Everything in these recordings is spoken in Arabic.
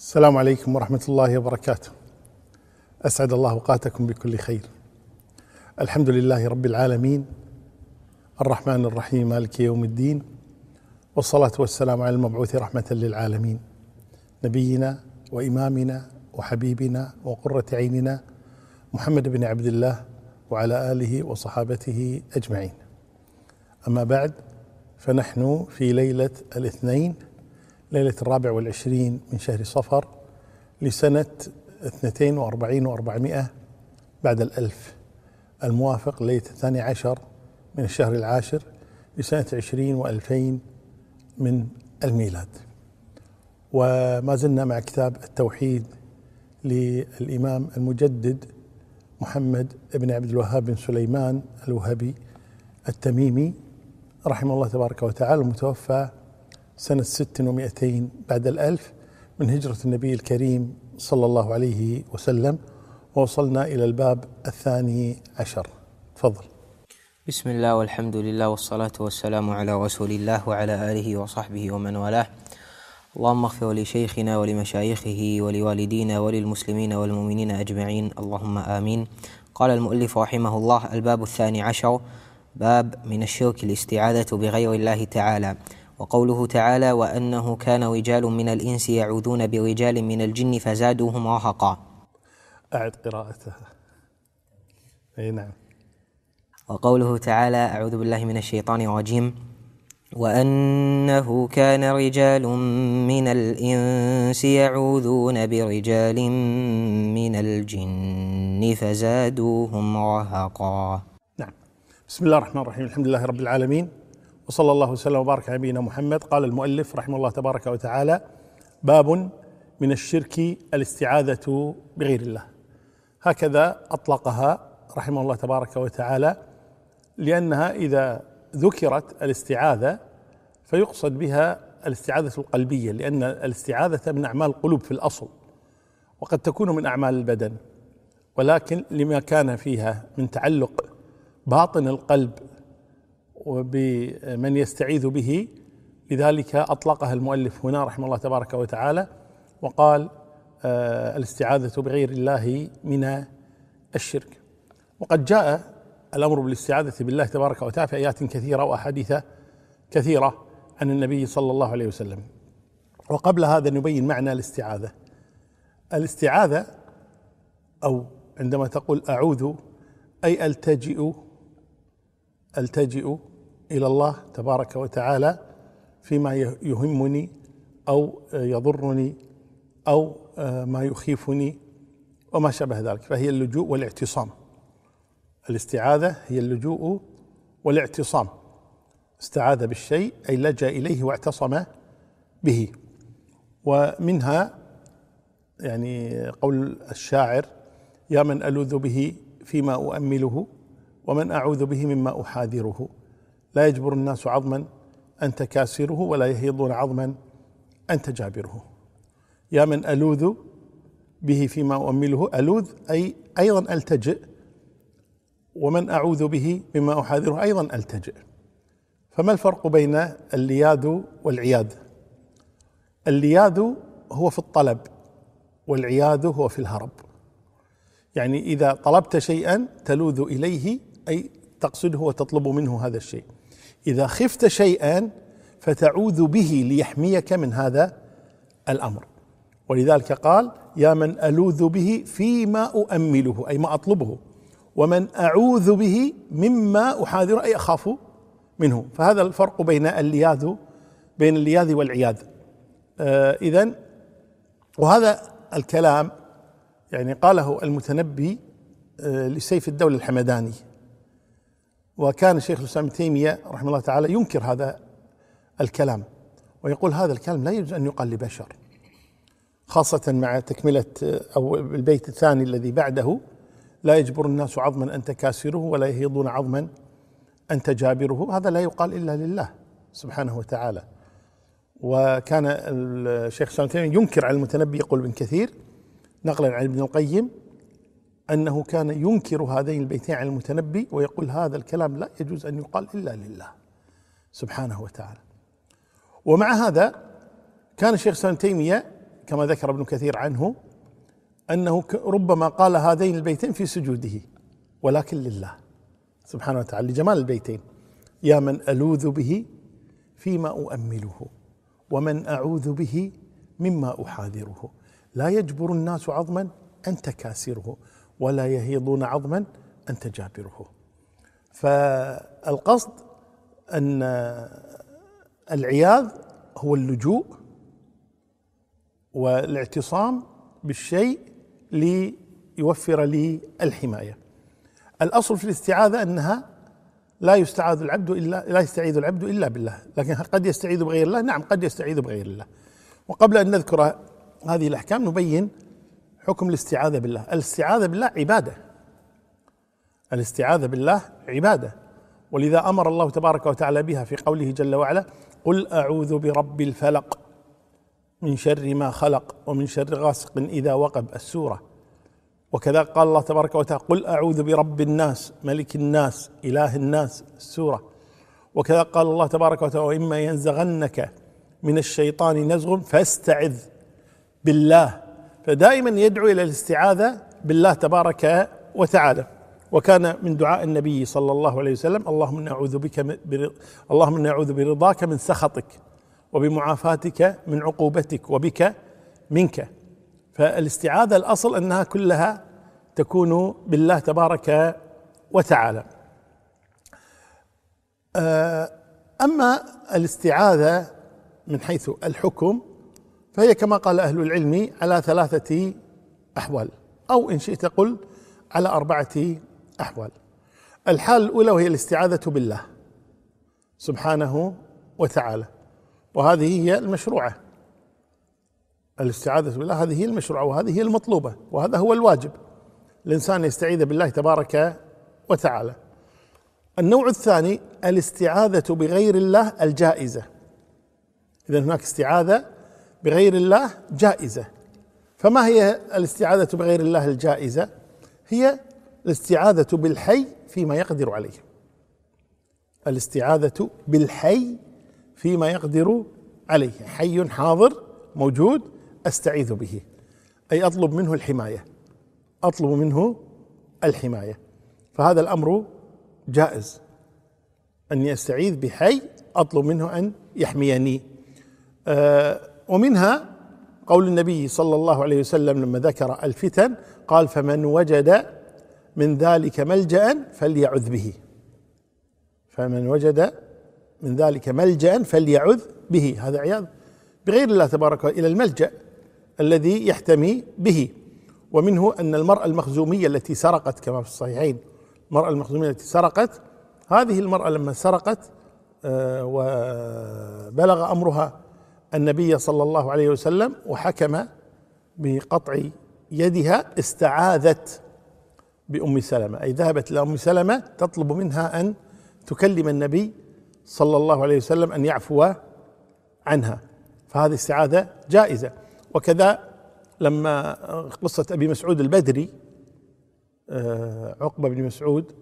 السلام عليكم ورحمة الله وبركاته. أسعد الله أوقاتكم بكل خير. الحمد لله رب العالمين الرحمن الرحيم مالك يوم الدين والصلاة والسلام على المبعوث رحمة للعالمين نبينا وإمامنا وحبيبنا وقرة عيننا محمد بن عبد الله وعلى آله وصحابته أجمعين. أما بعد فنحن في ليلة الاثنين ليلة الرابع والعشرين من شهر صفر لسنة 42 و400 بعد الألف الموافق ليلة الثاني عشر من الشهر العاشر لسنة 20 و2000 من الميلاد وما زلنا مع كتاب التوحيد للإمام المجدد محمد بن عبد الوهاب بن سليمان الوهبي التميمي رحمه الله تبارك وتعالى المتوفى سنة ست ومائتين بعد الألف من هجرة النبي الكريم صلى الله عليه وسلم ووصلنا إلى الباب الثاني عشر تفضل بسم الله والحمد لله والصلاة والسلام على رسول الله وعلى آله وصحبه ومن والاه اللهم اغفر لشيخنا ولمشايخه ولوالدينا وللمسلمين والمؤمنين أجمعين اللهم آمين قال المؤلف رحمه الله الباب الثاني عشر باب من الشرك الاستعاذة بغير الله تعالى وقوله تعالى وأنه كان رجال من الإنس يعوذون برجال من الجن فزادوهم رهقا أعد قراءتها أي نعم وقوله تعالى أعوذ بالله من الشيطان الرجيم وأنه كان رجال من الإنس يعوذون برجال من الجن فزادوهم رهقا نعم بسم الله الرحمن الرحيم الحمد لله رب العالمين وصلى الله وسلم وبارك على نبينا محمد قال المؤلف رحمه الله تبارك وتعالى باب من الشرك الاستعاذة بغير الله هكذا أطلقها رحمه الله تبارك وتعالى لأنها إذا ذكرت الاستعاذة فيقصد بها الاستعاذة القلبية لأن الاستعاذة من أعمال القلوب في الأصل وقد تكون من أعمال البدن ولكن لما كان فيها من تعلق باطن القلب وبمن يستعيذ به لذلك أطلقها المؤلف هنا رحمه الله تبارك وتعالى وقال آه، الاستعاذة بغير الله من الشرك وقد جاء الأمر بالاستعاذة بالله تبارك وتعالى في آيات كثيرة وأحاديث كثيرة عن النبي صلى الله عليه وسلم وقبل هذا نبين معنى الاستعاذة الاستعاذة أو عندما تقول أعوذ أي ألتجئ ألتجئ الى الله تبارك وتعالى فيما يهمني او آه، يضرني او آه، ما يخيفني وما شابه ذلك فهي اللجوء والاعتصام الاستعاذه هي اللجوء والاعتصام استعاذ بالشيء اي لجا اليه واعتصم به ومنها يعني قول الشاعر يا من الوذ به فيما اؤمله ومن اعوذ به مما احاذره لا يجبر الناس عظما أن تكاسره ولا يهيضون عظما أن تجابره يا من ألوذ به فيما أؤمله ألوذ أي أيضا ألتجئ ومن أعوذ به بما أحاذره أيضا ألتجئ فما الفرق بين اللياذ والعياذ اللياذ هو في الطلب والعياذ هو في الهرب يعني إذا طلبت شيئا تلوذ إليه أي تقصده وتطلب منه هذا الشيء إذا خفت شيئا فتعوذ به ليحميك من هذا الأمر ولذلك قال يا من ألوذ به فيما أؤمله أي ما أطلبه ومن أعوذ به مما أحاذر أي أخاف منه فهذا الفرق بين اللياذ بين اللياذ والعياذ آه إذا وهذا الكلام يعني قاله المتنبي آه لسيف الدولة الحمداني وكان الشيخ الاسلام ابن تيميه رحمه الله تعالى ينكر هذا الكلام ويقول هذا الكلام لا يجوز ان يقال لبشر خاصة مع تكملة أو البيت الثاني الذي بعده لا يجبر الناس عظما أن تكاسره ولا يهيضون عظما أن تجابره هذا لا يقال إلا لله سبحانه وتعالى وكان الشيخ سلمان تيمية ينكر على المتنبي يقول ابن كثير نقلا عن ابن القيم أنه كان ينكر هذين البيتين عن المتنبي ويقول هذا الكلام لا يجوز أن يقال إلا لله سبحانه وتعالى ومع هذا كان الشيخ سلام تيمية كما ذكر ابن كثير عنه أنه ربما قال هذين البيتين في سجوده ولكن لله سبحانه وتعالى لجمال البيتين يا من ألوذ به فيما أؤمله ومن أعوذ به مما أحاذره لا يجبر الناس عظما أنت كاسره ولا يهيضون عظما أن تجابره فالقصد أن العياذ هو اللجوء والاعتصام بالشيء ليوفر لي الحماية الأصل في الاستعاذة أنها لا يستعاذ العبد إلا لا يستعيذ العبد إلا بالله لكن قد يستعيذ بغير الله نعم قد يستعيذ بغير الله وقبل أن نذكر هذه الأحكام نبين حكم الاستعاذة بالله الاستعاذة بالله عبادة الاستعاذة بالله عبادة ولذا أمر الله تبارك وتعالى بها في قوله جل وعلا قل أعوذ برب الفلق من شر ما خلق ومن شر غاسق إذا وقب السورة وكذا قال الله تبارك وتعالى قل أعوذ برب الناس ملك الناس إله الناس السورة وكذا قال الله تبارك وتعالى وإما ينزغنك من الشيطان نزغ فاستعذ بالله فدائما يدعو الى الاستعاذه بالله تبارك وتعالى وكان من دعاء النبي صلى الله عليه وسلم اللهم نعوذ بك بر... اللهم نعوذ برضاك من سخطك وبمعافاتك من عقوبتك وبك منك فالاستعاذه الاصل انها كلها تكون بالله تبارك وتعالى آه، اما الاستعاذه من حيث الحكم فهي كما قال أهل العلم على ثلاثة أحوال أو إن شئت قل على أربعة أحوال الحال الأولى وهي الاستعاذة بالله سبحانه وتعالى وهذه هي المشروعة الاستعاذة بالله هذه هي المشروعة وهذه هي المطلوبة وهذا هو الواجب الإنسان يستعيذ بالله تبارك وتعالى النوع الثاني الاستعاذة بغير الله الجائزة إذا هناك استعاذة بغير الله جائزة فما هي الاستعاذة بغير الله الجائزة هي الاستعاذة بالحي فيما يقدر عليه الاستعاذة بالحي فيما يقدر عليه حي حاضر موجود استعيذ به اي اطلب منه الحمايه اطلب منه الحمايه فهذا الامر جائز اني استعيذ بحي اطلب منه ان يحميني آه ومنها قول النبي صلى الله عليه وسلم لما ذكر الفتن قال فمن وجد من ذلك ملجا فليعذ به فمن وجد من ذلك ملجا فليعذ به هذا عياذ بغير الله تبارك وتعالى الى الملجا الذي يحتمي به ومنه ان المراه المخزوميه التي سرقت كما في الصحيحين المراه المخزوميه التي سرقت هذه المراه لما سرقت آه، وبلغ امرها النبي صلى الله عليه وسلم وحكم بقطع يدها استعاذت بأم سلمة أي ذهبت إلى أم سلمة تطلب منها أن تكلم النبي صلى الله عليه وسلم أن يعفو عنها فهذه استعاذة جائزة وكذا لما قصة أبي مسعود البدري آه، عقبة بن مسعود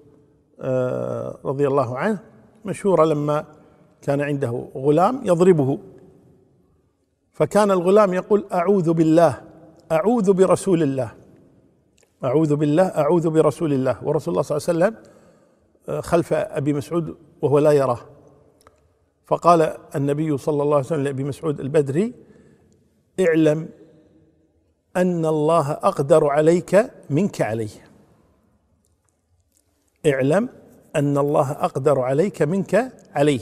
آه، رضي الله عنه مشهورة لما كان عنده غلام يضربه فكان الغلام يقول اعوذ بالله اعوذ برسول الله اعوذ بالله اعوذ برسول الله ورسول الله صلى الله عليه وسلم آه، خلف ابي مسعود وهو لا يراه فقال النبي صلى الله عليه وسلم لابي مسعود البدري اعلم ان الله اقدر عليك منك عليه اعلم ان الله اقدر عليك منك عليه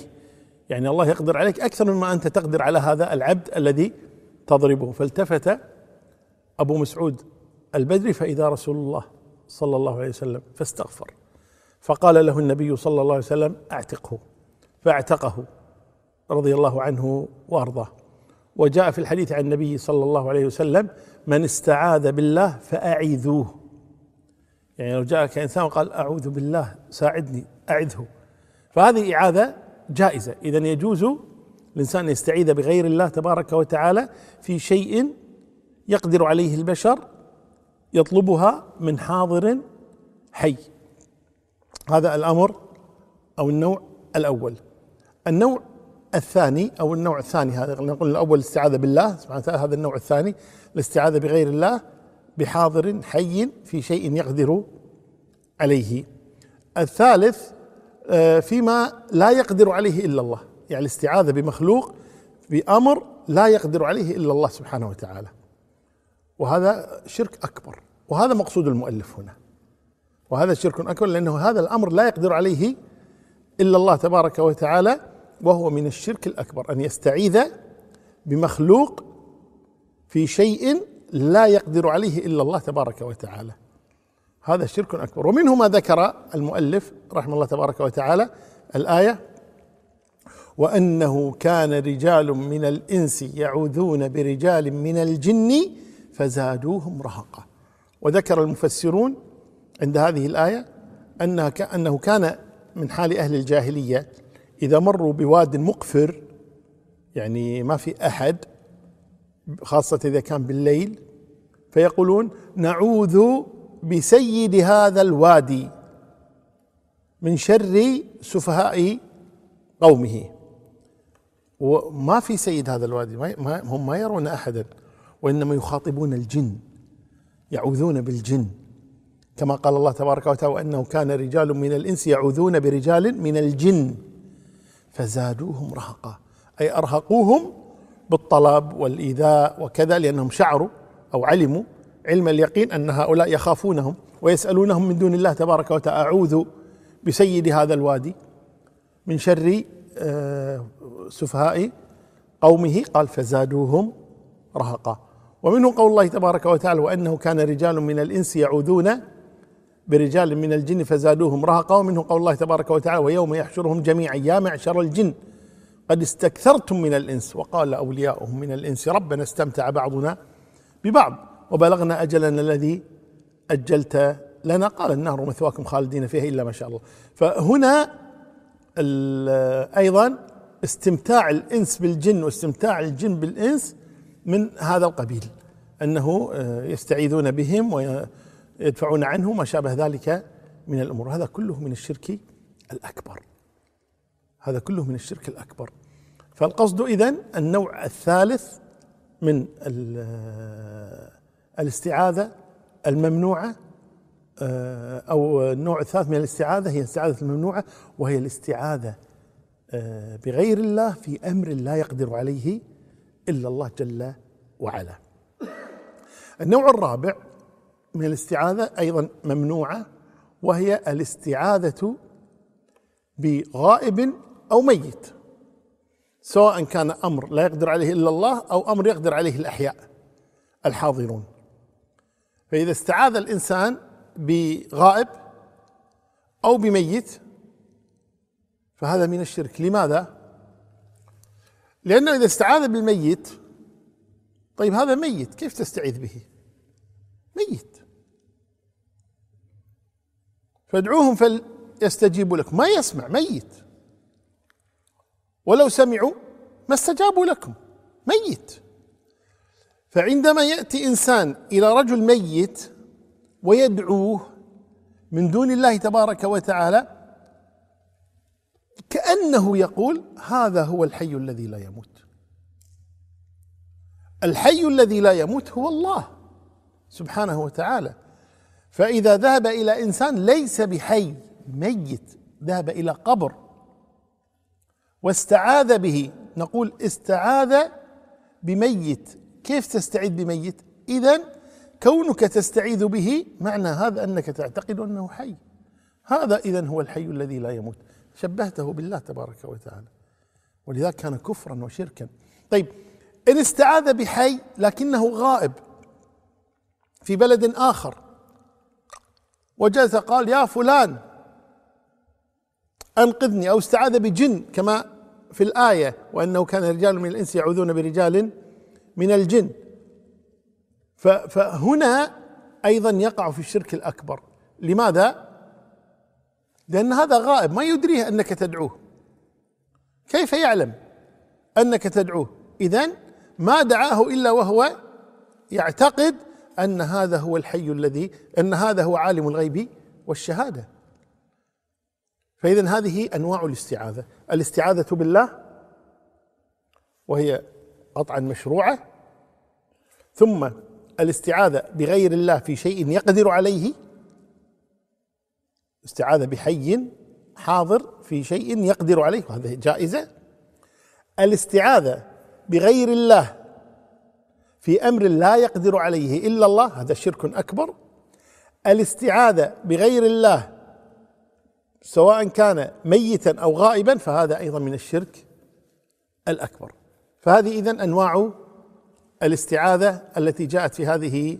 يعني الله يقدر عليك أكثر مما أنت تقدر على هذا العبد الذي تضربه فالتفت أبو مسعود البدري فإذا رسول الله صلى الله عليه وسلم فاستغفر فقال له النبي صلى الله عليه وسلم اعتقه فاعتقه رضي الله عنه وارضاه وجاء في الحديث عن النبي صلى الله عليه وسلم من استعاذ بالله فأعيذوه يعني لو جاءك إنسان وقال أعوذ بالله ساعدني أعذه فهذه إعاذة جائزة إذا يجوز الإنسان أن يستعيذ بغير الله تبارك وتعالى في شيء يقدر عليه البشر يطلبها من حاضر حي هذا الأمر أو النوع الأول النوع الثاني أو النوع الثاني هذا نقول الأول الاستعاذة بالله سبحانه وتعالى هذا النوع الثاني الاستعاذة بغير الله بحاضر حي في شيء يقدر عليه الثالث آه، فيما لا يقدر عليه الا الله يعني الاستعاذه بمخلوق بامر لا يقدر عليه الا الله سبحانه وتعالى وهذا شرك اكبر وهذا مقصود المؤلف هنا وهذا شرك اكبر لانه هذا الامر لا يقدر عليه الا الله تبارك وتعالى وهو من الشرك الاكبر ان يستعيذ بمخلوق في شيء لا يقدر عليه الا الله تبارك وتعالى هذا شرك أكبر ومنه ما ذكر المؤلف رحمه الله تبارك وتعالى الآية وأنه كان رجال من الإنس يعوذون برجال من الجن فزادوهم رهقا وذكر المفسرون عند هذه الآية أنها كأنه كان من حال أهل الجاهلية إذا مروا بواد مقفر يعني ما في أحد خاصة إذا كان بالليل فيقولون نعوذ بسيد هذا الوادي من شر سفهاء قومه وما في سيد هذا الوادي ما هم ما يرون احدا وانما يخاطبون الجن يعوذون بالجن كما قال الله تبارك وتعالى وانه كان رجال من الانس يعوذون برجال من الجن فزادوهم رهقا اي ارهقوهم بالطلب والايذاء وكذا لانهم شعروا او علموا علم اليقين أن هؤلاء يخافونهم ويسألونهم من دون الله تبارك وتعالى أعوذ بسيد هذا الوادي من شر آه، سفهاء قومه قال فزادوهم رهقا ومنه قول الله تبارك وتعالى وأنه كان رجال من الإنس يعوذون برجال من الجن فزادوهم رهقا ومنه قول الله تبارك وتعالى ويوم يحشرهم جميعا يا معشر الجن قد استكثرتم من الإنس وقال أولياؤهم من الإنس ربنا استمتع بعضنا ببعض وبلغنا أجلنا الذي أجلت لنا قال النهر مثواكم خالدين فيها إلا ما شاء الله فهنا أيضا استمتاع الإنس بالجن واستمتاع الجن بالإنس من هذا القبيل أنه آه، يستعيذون بهم ويدفعون عنه ما شابه ذلك من الأمور هذا كله من الشرك الأكبر هذا كله من الشرك الأكبر فالقصد إذن النوع الثالث من الاستعاذة الممنوعة آه، أو النوع الثالث من الاستعاذة هي الاستعاذة الممنوعة وهي الاستعاذة آه، بغير الله في أمر لا يقدر عليه إلا الله جل وعلا النوع الرابع من الاستعاذة أيضا ممنوعة وهي الاستعاذة بغائب أو ميت سواء كان أمر لا يقدر عليه إلا الله أو أمر يقدر عليه الأحياء الحاضرون فإذا استعاذ الإنسان بغائب أو بميت فهذا من الشرك لماذا؟ لأنه إذا استعاذ بالميت طيب هذا ميت كيف تستعيذ به؟ ميت فادعوهم فليستجيبوا لك ما يسمع ميت ولو سمعوا ما استجابوا لكم ميت فعندما يأتي إنسان إلى رجل ميت ويدعوه من دون الله تبارك وتعالى كأنه يقول هذا هو الحي الذي لا يموت الحي الذي لا يموت هو الله سبحانه وتعالى فإذا ذهب إلى إنسان ليس بحي ميت ذهب إلى قبر واستعاذ به نقول استعاذ بميت كيف تستعيد بميت إذا كونك تستعيذ به معنى هذا أنك تعتقد أنه حي هذا إذا هو الحي الذي لا يموت شبهته بالله تبارك وتعالى ولذلك كان كفرا وشركا طيب إن استعاذ بحي لكنه غائب في بلد آخر وجلس قال يا فلان أنقذني أو استعاذ بجن كما في الآية وأنه كان رجال من الإنس يعوذون برجال من الجن فهنا ايضا يقع في الشرك الاكبر لماذا لان هذا غائب ما يدريه انك تدعوه كيف يعلم انك تدعوه اذا ما دعاه الا وهو يعتقد ان هذا هو الحي الذي ان هذا هو عالم الغيب والشهاده فاذا هذه انواع الاستعاذه الاستعاذه بالله وهي قطعا مشروعه ثم الاستعاذة بغير الله في شيء يقدر عليه استعاذة بحي حاضر في شيء يقدر عليه وهذه جائزة الاستعاذة بغير الله في أمر لا يقدر عليه إلا الله هذا شرك أكبر الاستعاذة بغير الله سواء كان ميتا أو غائبا فهذا أيضا من الشرك الأكبر فهذه إذن أنواع الاستعاذة التي جاءت في هذه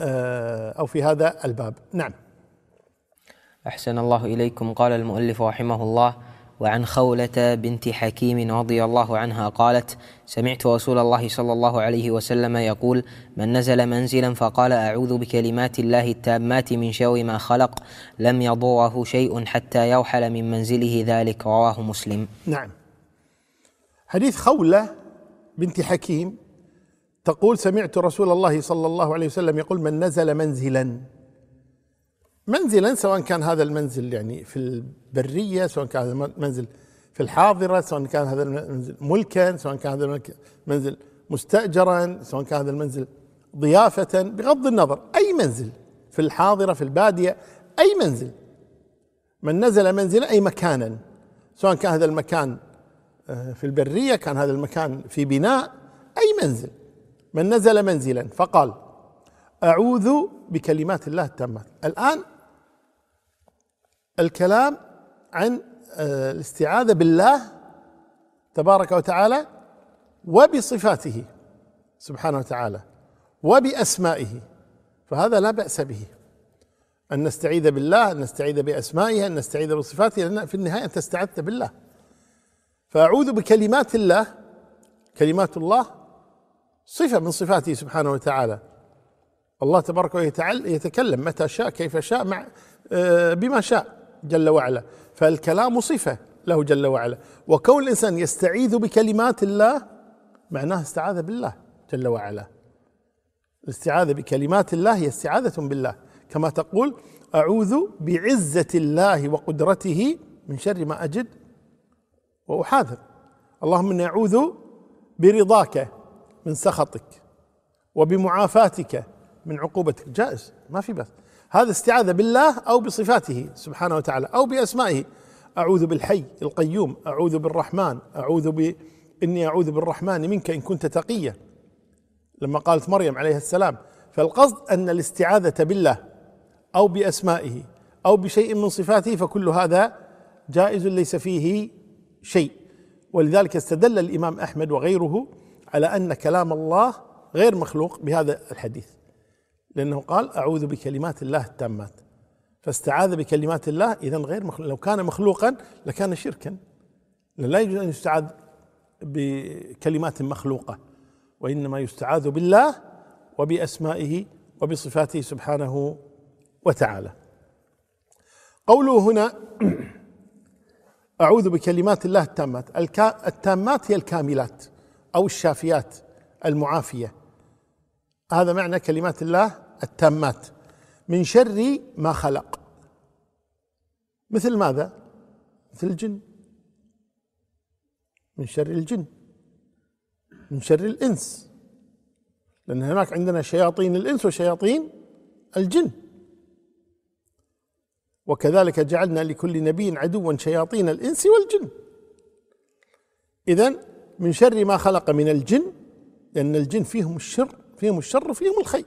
آه، أو في هذا الباب نعم أحسن الله إليكم قال المؤلف رحمه الله وعن خولة بنت حكيم رضي الله عنها قالت سمعت رسول الله صلى الله عليه وسلم يقول من نزل منزلا فقال أعوذ بكلمات الله التامات من شر ما خلق لم يضره شيء حتى يرحل من منزله ذلك رواه مسلم نعم حديث خولة بنت حكيم تقول سمعت رسول الله صلى الله عليه وسلم يقول من نزل منزلا منزلا سواء كان هذا المنزل يعني في البرية سواء كان هذا المنزل في الحاضرة سواء كان هذا المنزل ملكا سواء كان هذا المنزل مستأجرا سواء كان هذا المنزل ضيافة بغض النظر أي منزل في الحاضرة في البادية أي منزل من نزل منزلا أي مكانا سواء كان هذا المكان آه، في البرية كان هذا المكان في بناء أي منزل من نزل منزلا فقال أعوذ بكلمات الله التامات الآن الكلام عن آه، الاستعاذة بالله تبارك وتعالى وبصفاته سبحانه وتعالى وبأسمائه فهذا لا بأس به أن نستعيذ بالله أن نستعيذ بأسمائه أن نستعيذ بصفاته لأن في النهاية أنت استعذت بالله فأعوذ بكلمات الله كلمات الله صفة من صفاته سبحانه وتعالى الله تبارك وتعالى يتكلم متى شاء كيف شاء مع آه، بما شاء جل وعلا فالكلام صفة له جل وعلا وكون الإنسان يستعيذ بكلمات الله معناه استعاذ بالله جل وعلا الاستعاذة بكلمات الله هي استعاذة بالله كما تقول أعوذ بعزة الله وقدرته من شر ما أجد وأحاذر اللهم إني أعوذ برضاك من سخطك وبمعافاتك من عقوبتك جائز ما في بث هذا استعاذة بالله أو بصفاته سبحانه وتعالى أو بأسمائه أعوذ بالحي القيوم أعوذ بالرحمن أعوذ ب إني أعوذ بالرحمن منك إن كنت تقيا لما قالت مريم عليه السلام فالقصد أن الاستعاذة بالله أو بأسمائه أو بشيء من صفاته فكل هذا جائز ليس فيه شيء ولذلك استدل الإمام أحمد وغيره على أن كلام الله غير مخلوق بهذا الحديث لأنه قال أعوذ بكلمات الله التامات فاستعاذ بكلمات الله إذا غير مخلوق لو كان مخلوقا لكان شركا لا يجوز أن يستعاذ بكلمات مخلوقة وإنما يستعاذ بالله وبأسمائه وبصفاته سبحانه وتعالى قوله هنا أعوذ بكلمات الله التامات التامات هي الكاملات أو الشافيات المعافية هذا معنى كلمات الله التامات من شر ما خلق مثل ماذا؟ مثل الجن من شر الجن من شر الإنس لأن هناك عندنا شياطين الإنس وشياطين الجن وكذلك جعلنا لكل نبي عدوا شياطين الانس والجن اذا من شر ما خلق من الجن لان الجن فيهم الشر فيهم الشر فيهم الخير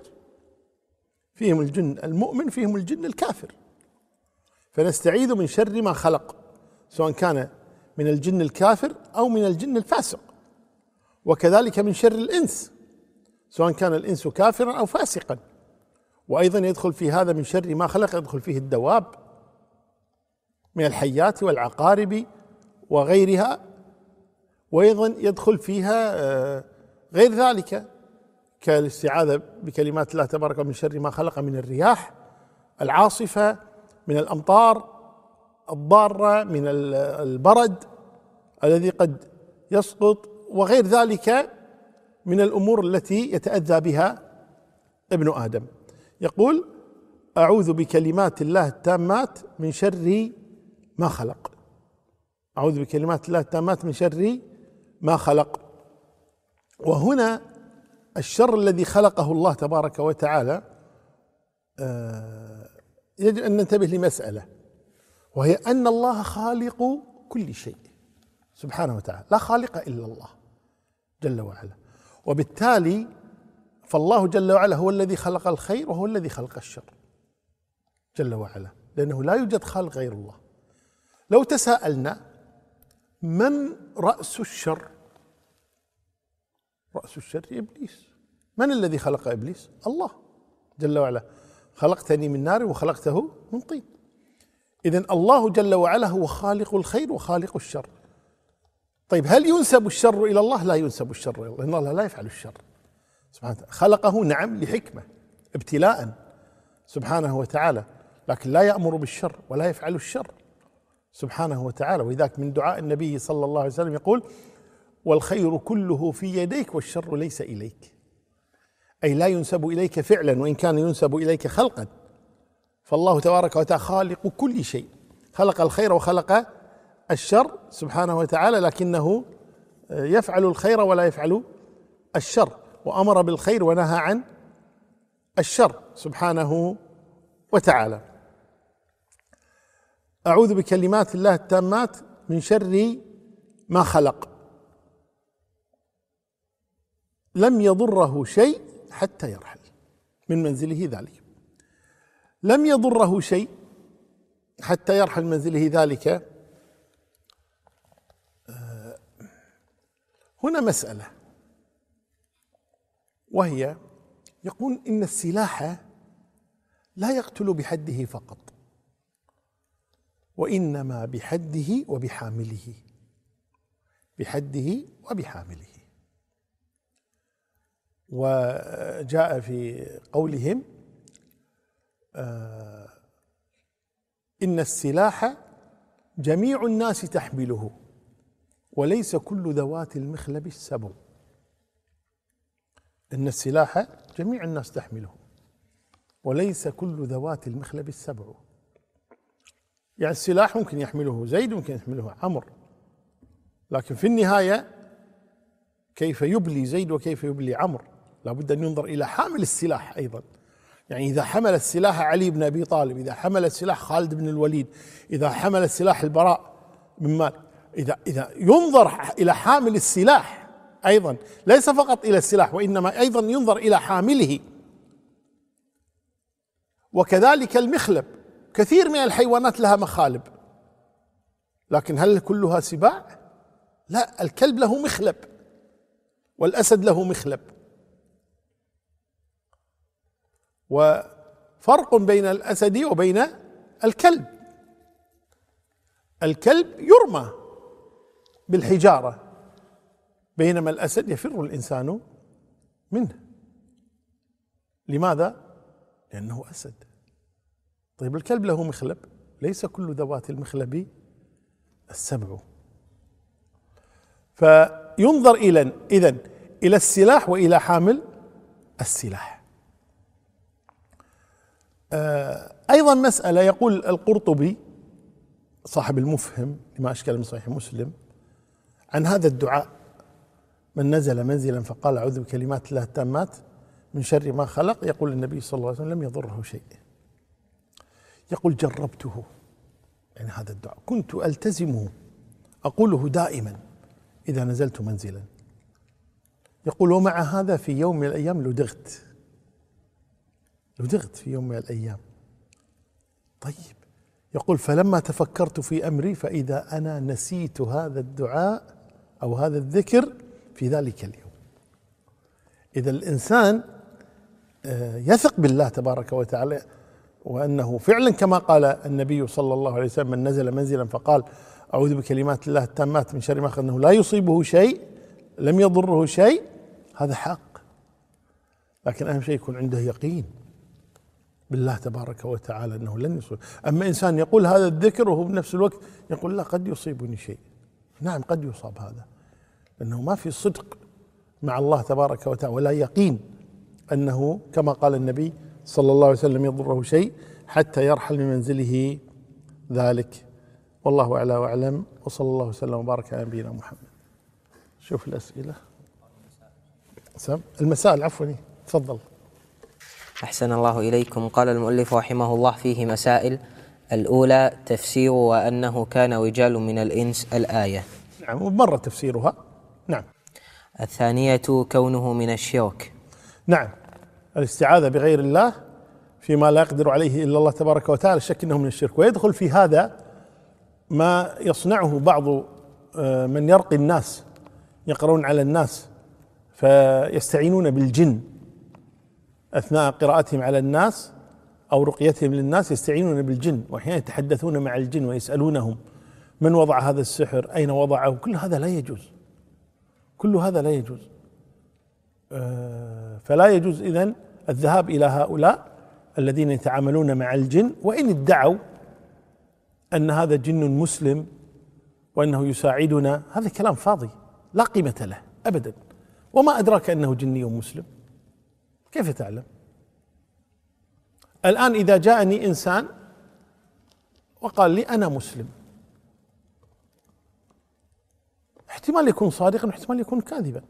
فيهم الجن المؤمن فيهم الجن الكافر فنستعيذ من شر ما خلق سواء كان من الجن الكافر او من الجن الفاسق وكذلك من شر الانس سواء كان الانس كافرا او فاسقا وايضا يدخل في هذا من شر ما خلق يدخل فيه الدواب من الحيات والعقارب وغيرها وايضا يدخل فيها آه، غير ذلك كالاستعاذه بكلمات الله تبارك من شر ما خلق من الرياح العاصفه من الامطار الضاره من البرد الذي قد يسقط وغير ذلك من الامور التي يتاذى بها ابن ادم يقول اعوذ بكلمات الله التامات من شر ما خلق أعوذ بكلمات الله التامات من شر ما خلق وهنا الشر الذي خلقه الله تبارك وتعالى آه، يجب أن ننتبه لمسألة وهي أن الله خالق كل شيء سبحانه وتعالى لا خالق إلا الله جل وعلا وبالتالي فالله جل وعلا هو الذي خلق الخير وهو الذي خلق الشر جل وعلا لأنه لا يوجد خالق غير الله لو تساءلنا من رأس الشر رأس الشر إبليس من الذي خلق إبليس الله جل وعلا خلقتني من نار وخلقته من طين إذا الله جل وعلا هو خالق الخير وخالق الشر طيب هل ينسب الشر إلى الله لا ينسب الشر إلى الله إن الله لا يفعل الشر سبحانه وتعالى خلقه نعم لحكمة ابتلاء سبحانه وتعالى لكن لا يأمر بالشر ولا يفعل الشر سبحانه وتعالى وذاك من دعاء النبي صلى الله عليه وسلم يقول والخير كله في يديك والشر ليس اليك اي لا ينسب اليك فعلا وان كان ينسب اليك خلقا فالله تبارك وتعالى خالق كل شيء خلق الخير وخلق الشر سبحانه وتعالى لكنه يفعل الخير ولا يفعل الشر وامر بالخير ونهى عن الشر سبحانه وتعالى أعوذ بكلمات الله التامات من شر ما خلق لم يضره شيء حتى يرحل من منزله ذلك لم يضره شيء حتى يرحل منزله ذلك آه، هنا مسألة وهي يقول إن السلاح لا يقتل بحده فقط وإنما بحده وبحامله بحده وبحامله وجاء في قولهم آه، إن السلاح جميع الناس تحمله وليس كل ذوات المخلب السبو إن السلاح جميع الناس تحمله وليس كل ذوات المخلب السبع يعني السلاح ممكن يحمله زيد ممكن يحمله عمر لكن في النهاية كيف يبلي زيد وكيف يبلي عمر لابد أن ينظر إلى حامل السلاح أيضا يعني إذا حمل السلاح علي بن أبي طالب إذا حمل السلاح خالد بن الوليد إذا حمل السلاح البراء من مال إذا إذا ينظر إلى حامل السلاح أيضا ليس فقط إلى السلاح وإنما أيضا ينظر إلى حامله وكذلك المخلب كثير من الحيوانات لها مخالب لكن هل كلها سباع لا الكلب له مخلب والاسد له مخلب وفرق بين الاسد وبين الكلب الكلب يرمى بالحجاره بينما الاسد يفر الانسان منه لماذا لانه اسد طيب الكلب له مخلب ليس كل ذوات المخلب السبع فينظر إلى إذا إلى السلاح وإلى حامل السلاح آه، أيضا مسألة يقول القرطبي صاحب المفهم لما أشكل من صحيح مسلم عن هذا الدعاء من نزل منزلا فقال أعوذ بكلمات الله التامات من شر ما خلق يقول النبي صلى الله عليه وسلم لم يضره شيء يقول جربته يعني هذا الدعاء كنت ألتزمه أقوله دائما إذا نزلت منزلا يقول ومع هذا في يوم من الأيام لدغت لدغت في يوم من الأيام طيب يقول فلما تفكرت في أمري فإذا أنا نسيت هذا الدعاء أو هذا الذكر في ذلك اليوم إذا الإنسان آه، يثق بالله تبارك وتعالى وأنه فعلا كما قال النبي صلى الله عليه وسلم من نزل منزلا فقال أعوذ بكلمات الله التامات من شر ما خلق أنه لا يصيبه شيء لم يضره شيء هذا حق لكن أهم شيء يكون عنده يقين بالله تبارك وتعالى أنه لن يصيب أما إنسان يقول هذا الذكر وهو بنفس الوقت يقول لا قد يصيبني شيء نعم قد يصاب هذا لأنه ما في صدق مع الله تبارك وتعالى ولا يقين أنه كما قال النبي صلى الله عليه وسلم يضره شيء حتى يرحل من منزله ذلك والله أعلى وأعلم وصلى الله وسلم وبارك على نبينا محمد شوف الأسئلة سم المسائل عفوا إيه، تفضل أحسن الله إليكم قال المؤلف رحمه الله فيه مسائل الأولى تفسير وأنه كان وجال من الإنس الآية نعم ومرة تفسيرها نعم الثانية كونه من الشرك نعم الاستعاذة بغير الله فيما لا يقدر عليه إلا الله تبارك وتعالى الشك أنه من الشرك ويدخل في هذا ما يصنعه بعض آه، من يرقي الناس يقرون على الناس فيستعينون بالجن أثناء قراءتهم على الناس أو رقيتهم للناس يستعينون بالجن وأحيانا يتحدثون مع الجن ويسألونهم من وضع هذا السحر أين وضعه كل هذا لا يجوز كل هذا لا يجوز آه، فلا يجوز إذن الذهاب الى هؤلاء الذين يتعاملون مع الجن وان ادعوا ان هذا جن مسلم وانه يساعدنا هذا كلام فاضي لا قيمه له ابدا وما ادراك انه جني مسلم كيف تعلم الان اذا جاءني انسان وقال لي انا مسلم احتمال يكون صادقا واحتمال يكون كاذبا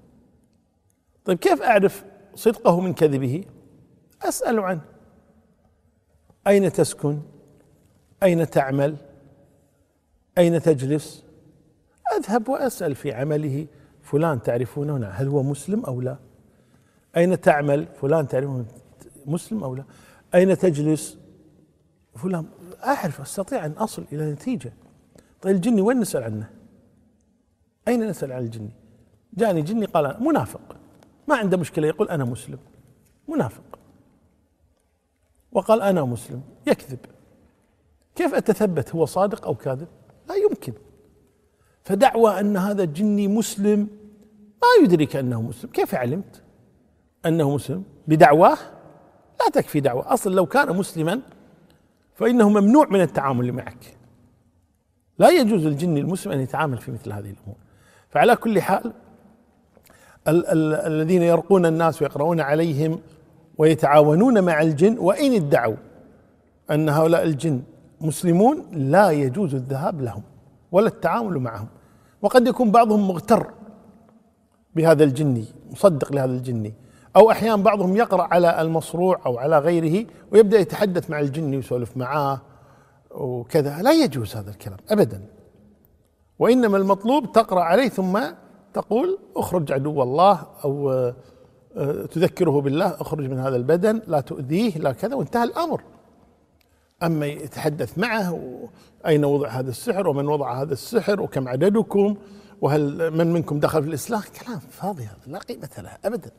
طيب كيف اعرف صدقه من كذبه أسأل عنه أين تسكن أين تعمل أين تجلس أذهب وأسأل في عمله فلان تعرفونه هل هو مسلم أو لا أين تعمل فلان تعرفه مسلم أو لا أين تجلس فلان أعرف أستطيع أن أصل إلى نتيجة طيب الجني وين نسأل عنه أين نسأل عن الجني جاني جني قال منافق ما عنده مشكلة يقول أنا مسلم منافق وقال أنا مسلم يكذب كيف أتثبت هو صادق أو كاذب لا يمكن فدعوى أن هذا الجني مسلم ما يدرك أنه مسلم كيف علمت أنه مسلم بدعواه لا تكفي دعوة أصلا لو كان مسلما فإنه ممنوع من التعامل معك لا يجوز للجني المسلم أن يتعامل في مثل هذه الأمور فعلى كل حال ال- ال- الذين يرقون الناس ويقرؤون عليهم ويتعاونون مع الجن وإن ادعوا أن هؤلاء الجن مسلمون لا يجوز الذهاب لهم ولا التعامل معهم وقد يكون بعضهم مغتر بهذا الجني مصدق لهذا الجني أو أحيانا بعضهم يقرأ على المصروع أو على غيره ويبدأ يتحدث مع الجني ويسولف معاه وكذا لا يجوز هذا الكلام أبدا وإنما المطلوب تقرأ عليه ثم تقول اخرج عدو الله أو تذكره بالله اخرج من هذا البدن لا تؤذيه لا كذا وانتهى الامر اما يتحدث معه اين وضع هذا السحر ومن وضع هذا السحر وكم عددكم وهل من منكم دخل في الاسلام كلام فاضي هذا لا قيمه له ابدا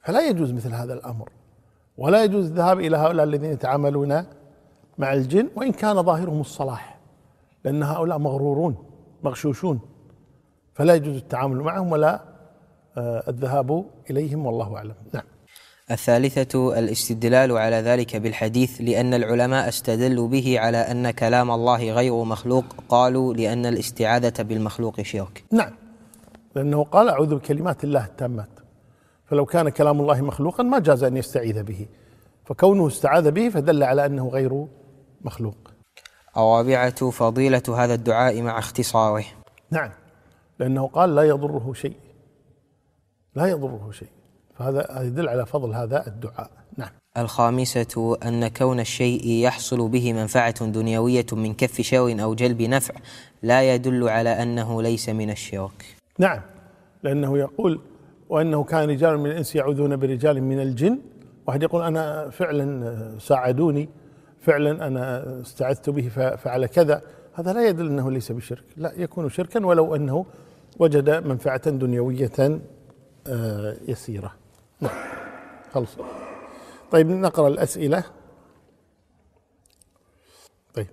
فلا يجوز مثل هذا الامر ولا يجوز الذهاب الى هؤلاء الذين يتعاملون مع الجن وان كان ظاهرهم الصلاح لان هؤلاء مغرورون مغشوشون فلا يجوز التعامل معهم ولا آه، الذهاب إليهم والله أعلم نعم الثالثة الاستدلال على ذلك بالحديث لأن العلماء استدلوا به على أن كلام الله غير مخلوق قالوا لأن الاستعاذة بالمخلوق شرك نعم لأنه قال أعوذ بكلمات الله التامات فلو كان كلام الله مخلوقا ما جاز أن يستعيذ به فكونه استعاذ به فدل على أنه غير مخلوق الرابعة فضيلة هذا الدعاء مع اختصاره نعم لأنه قال لا يضره شيء لا يضره شيء فهذا يدل على فضل هذا الدعاء نعم الخامسة أن كون الشيء يحصل به منفعة دنيوية من كف شو أو جلب نفع لا يدل على أنه ليس من الشرك نعم لأنه يقول وأنه كان رجال من الإنس يعوذون برجال من الجن واحد يقول أنا فعلا ساعدوني فعلا أنا استعذت به فعل كذا هذا لا يدل أنه ليس بشرك لا يكون شركا ولو أنه وجد منفعة دنيوية آه، يسيرة نعم خلص طيب نقرأ الأسئلة طيب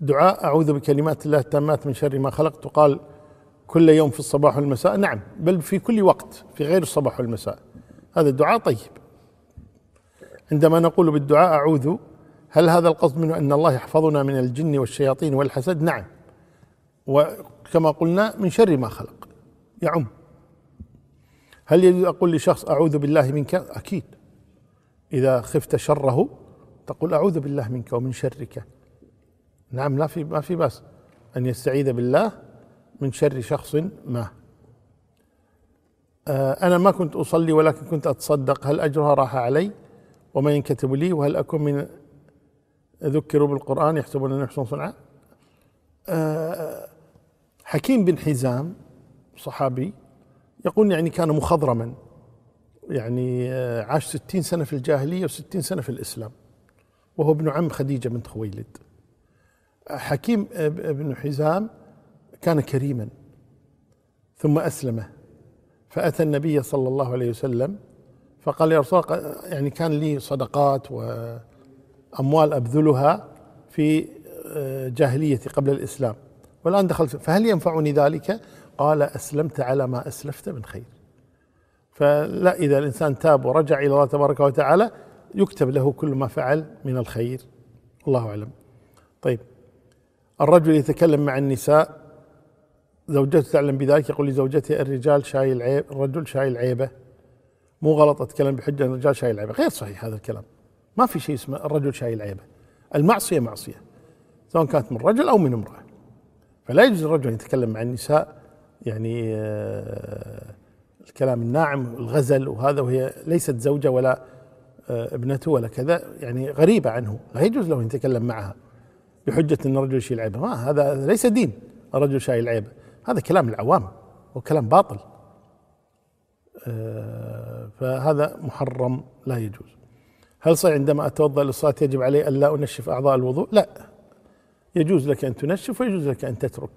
دعاء أعوذ بكلمات الله التامات من شر ما خلق تقال كل يوم في الصباح والمساء نعم بل في كل وقت في غير الصباح والمساء هذا الدعاء طيب عندما نقول بالدعاء أعوذ هل هذا القصد منه أن الله يحفظنا من الجن والشياطين والحسد نعم وكما قلنا من شر ما خلق يعم هل يجوز أقول لشخص أعوذ بالله منك أكيد إذا خفت شره تقول أعوذ بالله منك ومن شرك نعم لا في ما في بأس أن يستعيذ بالله من شر شخص ما آه، أنا ما كنت أصلي ولكن كنت أتصدق هل أجرها راح علي وما ينكتب لي وهل أكون من ذكروا بالقرآن يحسبون أن يحسن صنعا آه، حكيم بن حزام صحابي يقول يعني كان مخضرما يعني آه، عاش ستين سنة في الجاهلية وستين سنة في الإسلام وهو ابن عم خديجة بنت خويلد حكيم آه، بن حزام كان كريما ثم أسلم فأتى النبي صلى الله عليه وسلم فقال يا رسول الله يعني كان لي صدقات وأموال أبذلها في آه، جاهليتي قبل الإسلام والآن دخلت فهل ينفعني ذلك قال أسلمت على ما أسلفت من خير فلا إذا الإنسان تاب ورجع إلى الله تبارك وتعالى يكتب له كل ما فعل من الخير الله أعلم طيب الرجل يتكلم مع النساء زوجته تعلم بذلك يقول لزوجته الرجال شاي العيب الرجل شاي العيبة مو غلط أتكلم بحجة أن الرجال شاي العيبة غير صحيح هذا الكلام ما في شيء اسمه الرجل شاي العيبة المعصية معصية سواء كانت من رجل أو من امرأة فلا يجوز الرجل يتكلم مع النساء يعني آه، الكلام الناعم الغزل وهذا وهي ليست زوجة ولا آه، ابنته ولا كذا يعني غريبة عنه لا يجوز له أن يتكلم معها بحجة أن الرجل يشيل عيبه ما هذا ليس دين الرجل شايل عيبه هذا كلام العوام وكلام باطل آه، فهذا محرم لا يجوز هل صحيح عندما أتوضأ للصلاة يجب علي ألا أنشف أعضاء الوضوء لا يجوز لك أن تنشف ويجوز لك أن تترك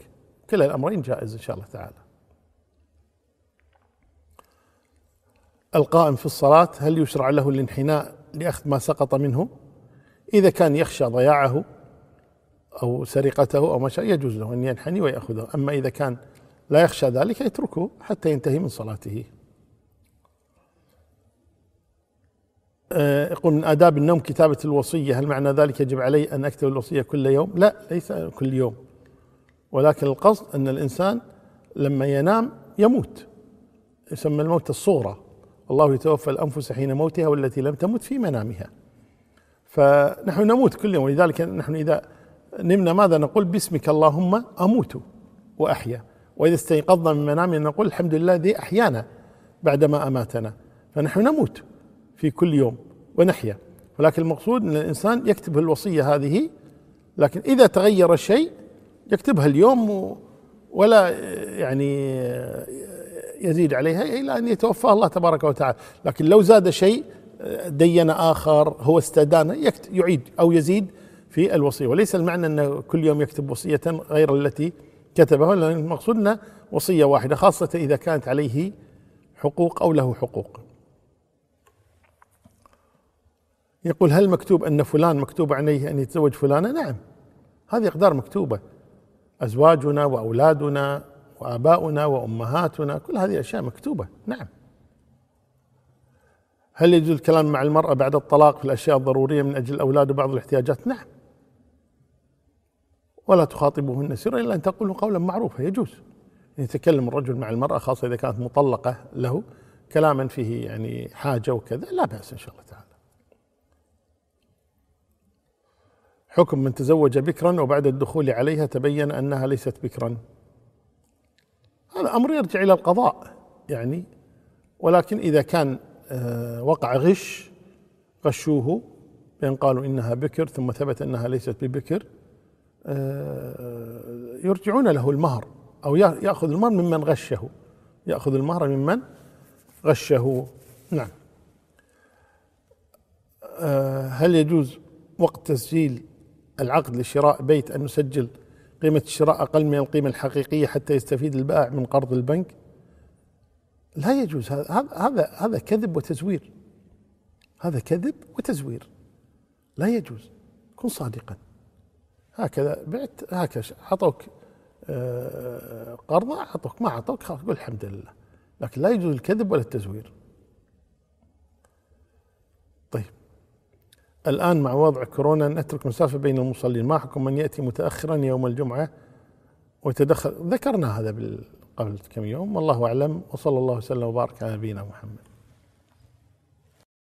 كلا الأمرين جائز إن شاء الله تعالى القائم في الصلاة هل يشرع له الانحناء لأخذ ما سقط منه إذا كان يخشى ضياعه أو سرقته أو ما شاء يجوز له أن ينحني ويأخذه أما إذا كان لا يخشى ذلك يتركه حتى ينتهي من صلاته آه، يقول من آداب النوم كتابة الوصية هل معنى ذلك يجب علي أن أكتب الوصية كل يوم لا ليس كل يوم ولكن القصد أن الإنسان لما ينام يموت يسمى الموت الصغرى الله يتوفى الأنفس حين موتها والتي لم تمت في منامها فنحن نموت كل يوم ولذلك نحن إذا نمنا ماذا نقول باسمك اللهم أموت وأحيا وإذا استيقظنا من منامنا نقول الحمد لله الذي أحيانا بعدما أماتنا فنحن نموت في كل يوم ونحيا ولكن المقصود أن الإنسان يكتب الوصية هذه لكن إذا تغير الشيء يكتبها اليوم ولا يعني يزيد عليها إلى أن يتوفاه الله تبارك وتعالى لكن لو زاد شيء دين آخر هو استدان يعيد أو يزيد في الوصية وليس المعنى أنه كل يوم يكتب وصية غير التي كتبها لأن المقصود أنه وصية واحدة خاصة إذا كانت عليه حقوق أو له حقوق يقول هل مكتوب أن فلان مكتوب عليه أن يتزوج فلانة نعم هذه أقدار مكتوبة أزواجنا وأولادنا وآباؤنا وأمهاتنا كل هذه أشياء مكتوبة نعم هل يجوز الكلام مع المرأة بعد الطلاق في الأشياء الضرورية من أجل الأولاد وبعض الاحتياجات نعم ولا تخاطبهن سرا إلا أن تقولوا قولا معروفا يجوز أن يتكلم الرجل مع المرأة خاصة إذا كانت مطلقة له كلاما فيه يعني حاجة وكذا لا بأس إن شاء الله حكم من تزوج بكرا وبعد الدخول عليها تبين انها ليست بكرا هذا امر يرجع الى القضاء يعني ولكن اذا كان آه، وقع غش غشوه بان قالوا انها بكر ثم ثبت انها ليست ببكر آه، يرجعون له المهر او ياخذ المهر ممن غشه ياخذ المهر ممن غشه نعم آه، هل يجوز وقت تسجيل العقد لشراء بيت أن نسجل قيمة الشراء أقل من القيمة الحقيقية حتى يستفيد البائع من قرض البنك لا يجوز هذا هذا هذا كذب وتزوير هذا كذب وتزوير لا يجوز كن صادقا هكذا بعت هكذا اعطوك آه، قرض اعطوك ما اعطوك قل الحمد لله لكن لا يجوز الكذب ولا التزوير الآن مع وضع كورونا نترك مسافة بين المصلين ما حكم من يأتي متأخرا يوم الجمعة وتدخل ذكرنا هذا قبل كم يوم والله أعلم وصلى الله وسلم وبارك على نبينا محمد